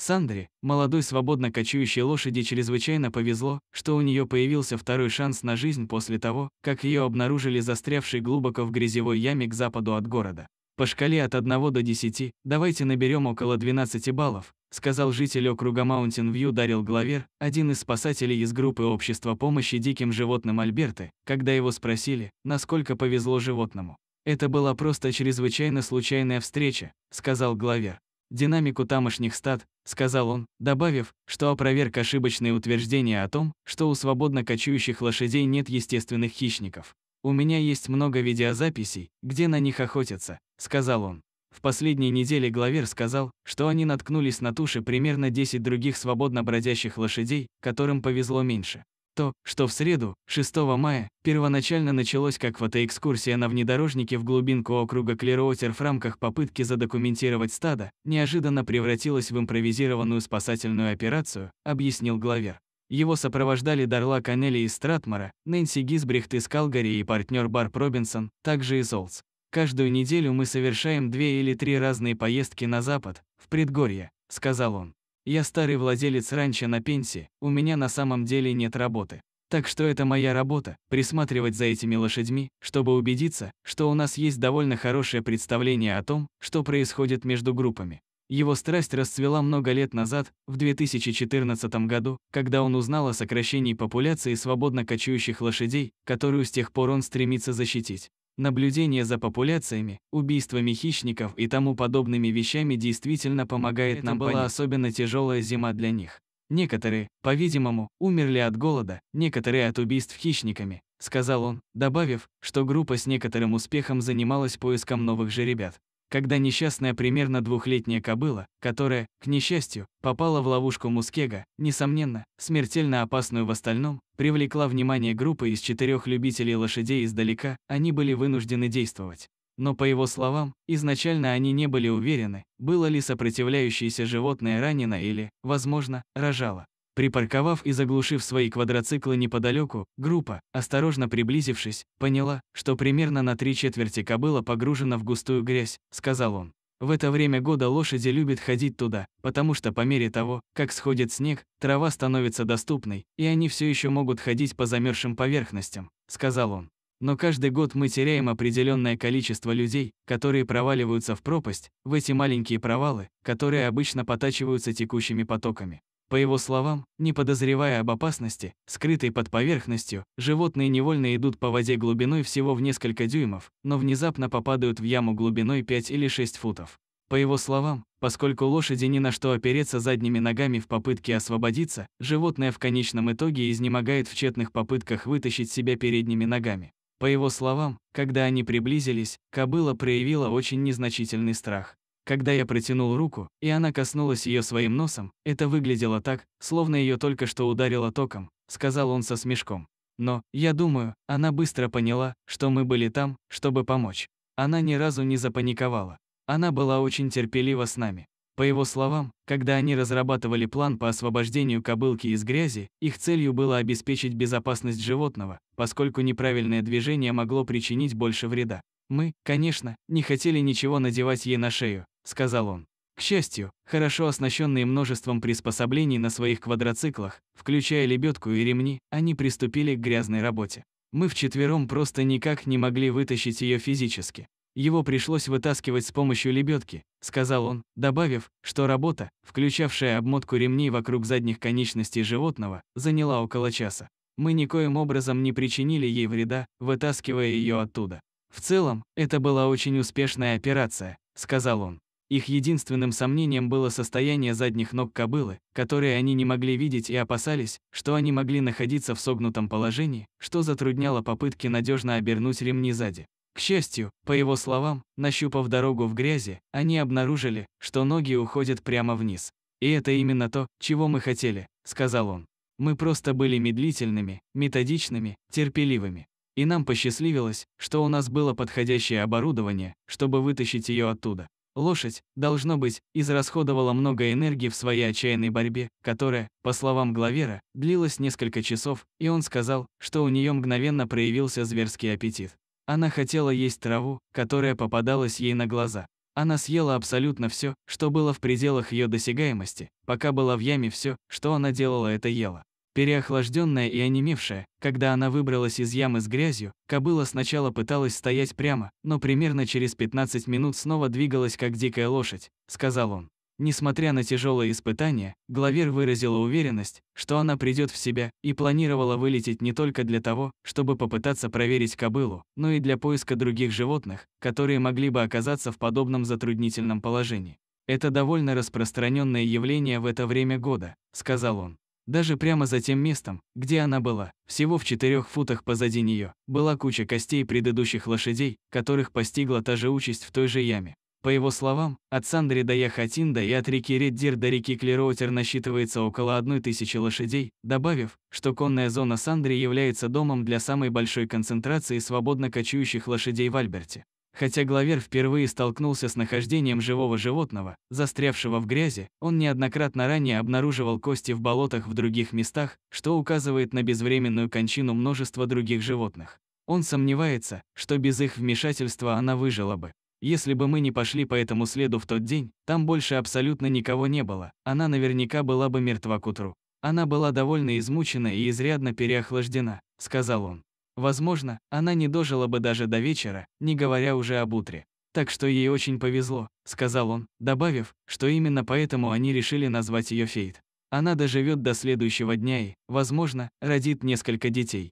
Сандре, молодой свободно кочующей лошади, чрезвычайно повезло, что у нее появился второй шанс на жизнь после того, как ее обнаружили застрявшей глубоко в грязевой яме к западу от города. По шкале от 1 до 10, давайте наберем около 12 баллов, сказал житель округа Маунтин-Вью Дарил Главер, один из спасателей из группы общества помощи диким животным Альберты, когда его спросили, насколько повезло животному. «Это была просто чрезвычайно случайная встреча», — сказал Главер динамику тамошних стад, сказал он, добавив, что опроверг ошибочные утверждения о том, что у свободно кочующих лошадей нет естественных хищников. У меня есть много видеозаписей, где на них охотятся, сказал он. В последней неделе главер сказал, что они наткнулись на туши примерно 10 других свободно бродящих лошадей, которым повезло меньше то, что в среду, 6 мая, первоначально началось как фотоэкскурсия на внедорожнике в глубинку округа Клероутер в рамках попытки задокументировать стадо, неожиданно превратилось в импровизированную спасательную операцию, объяснил главер. Его сопровождали Дарла Канелли из Стратмора, Нэнси Гизбрихт из Калгари и партнер Барб Робинсон, также из Олдс. Каждую неделю мы совершаем две или три разные поездки на запад, в предгорье, сказал он. Я старый владелец раньше на пенсии, у меня на самом деле нет работы. Так что это моя работа – присматривать за этими лошадьми, чтобы убедиться, что у нас есть довольно хорошее представление о том, что происходит между группами. Его страсть расцвела много лет назад, в 2014 году, когда он узнал о сокращении популяции свободно кочующих лошадей, которую с тех пор он стремится защитить. Наблюдение за популяциями, убийствами хищников и тому подобными вещами действительно помогает Это нам была понять. особенно тяжелая зима для них. Некоторые, по-видимому, умерли от голода, некоторые от убийств хищниками, сказал он, добавив, что группа с некоторым успехом занималась поиском новых жеребят когда несчастная примерно двухлетняя кобыла, которая, к несчастью, попала в ловушку Мускега, несомненно, смертельно опасную в остальном, привлекла внимание группы из четырех любителей лошадей издалека, они были вынуждены действовать. Но по его словам, изначально они не были уверены, было ли сопротивляющееся животное ранено или, возможно, рожало. Припарковав и заглушив свои квадроциклы неподалеку, группа, осторожно приблизившись, поняла, что примерно на три четверти кобыла погружена в густую грязь, сказал он. В это время года лошади любят ходить туда, потому что по мере того, как сходит снег, трава становится доступной, и они все еще могут ходить по замерзшим поверхностям, сказал он. Но каждый год мы теряем определенное количество людей, которые проваливаются в пропасть, в эти маленькие провалы, которые обычно потачиваются текущими потоками. По его словам, не подозревая об опасности, скрытой под поверхностью, животные невольно идут по воде глубиной всего в несколько дюймов, но внезапно попадают в яму глубиной 5 или 6 футов. По его словам, поскольку лошади ни на что опереться задними ногами в попытке освободиться, животное в конечном итоге изнемогает в тщетных попытках вытащить себя передними ногами. По его словам, когда они приблизились, кобыла проявила очень незначительный страх. Когда я протянул руку, и она коснулась ее своим носом, это выглядело так, словно ее только что ударило током, сказал он со смешком. Но, я думаю, она быстро поняла, что мы были там, чтобы помочь. Она ни разу не запаниковала. Она была очень терпелива с нами. По его словам, когда они разрабатывали план по освобождению кобылки из грязи, их целью было обеспечить безопасность животного, поскольку неправильное движение могло причинить больше вреда. «Мы, конечно, не хотели ничего надевать ей на шею», — сказал он. К счастью, хорошо оснащенные множеством приспособлений на своих квадроциклах, включая лебедку и ремни, они приступили к грязной работе. Мы вчетвером просто никак не могли вытащить ее физически. Его пришлось вытаскивать с помощью лебедки, сказал он, добавив, что работа, включавшая обмотку ремней вокруг задних конечностей животного, заняла около часа. Мы никоим образом не причинили ей вреда, вытаскивая ее оттуда. В целом, это была очень успешная операция, сказал он. Их единственным сомнением было состояние задних ног кобылы, которые они не могли видеть и опасались, что они могли находиться в согнутом положении, что затрудняло попытки надежно обернуть ремни сзади. К счастью, по его словам, нащупав дорогу в грязи, они обнаружили, что ноги уходят прямо вниз. «И это именно то, чего мы хотели», — сказал он. «Мы просто были медлительными, методичными, терпеливыми. И нам посчастливилось, что у нас было подходящее оборудование, чтобы вытащить ее оттуда. Лошадь, должно быть, израсходовала много энергии в своей отчаянной борьбе, которая, по словам Главера, длилась несколько часов, и он сказал, что у нее мгновенно проявился зверский аппетит. Она хотела есть траву, которая попадалась ей на глаза. Она съела абсолютно все, что было в пределах ее досягаемости, пока была в яме все, что она делала, это ела. Переохлажденная и онемевшая, когда она выбралась из ямы с грязью, кобыла сначала пыталась стоять прямо, но примерно через 15 минут снова двигалась как дикая лошадь, сказал он. Несмотря на тяжелые испытания, Главер выразила уверенность, что она придет в себя и планировала вылететь не только для того, чтобы попытаться проверить кобылу, но и для поиска других животных, которые могли бы оказаться в подобном затруднительном положении. «Это довольно распространенное явление в это время года», — сказал он. Даже прямо за тем местом, где она была, всего в четырех футах позади нее, была куча костей предыдущих лошадей, которых постигла та же участь в той же яме. По его словам, от Сандри до Яхатинда и от реки Реддир до реки Клероутер насчитывается около одной тысячи лошадей, добавив, что конная зона Сандри является домом для самой большой концентрации свободно кочующих лошадей в Альберте. Хотя Главер впервые столкнулся с нахождением живого животного, застрявшего в грязи, он неоднократно ранее обнаруживал кости в болотах в других местах, что указывает на безвременную кончину множества других животных. Он сомневается, что без их вмешательства она выжила бы. Если бы мы не пошли по этому следу в тот день, там больше абсолютно никого не было, она наверняка была бы мертва к утру. Она была довольно измучена и изрядно переохлаждена, сказал он. Возможно, она не дожила бы даже до вечера, не говоря уже об утре. Так что ей очень повезло, сказал он, добавив, что именно поэтому они решили назвать ее Фейт. Она доживет до следующего дня и, возможно, родит несколько детей.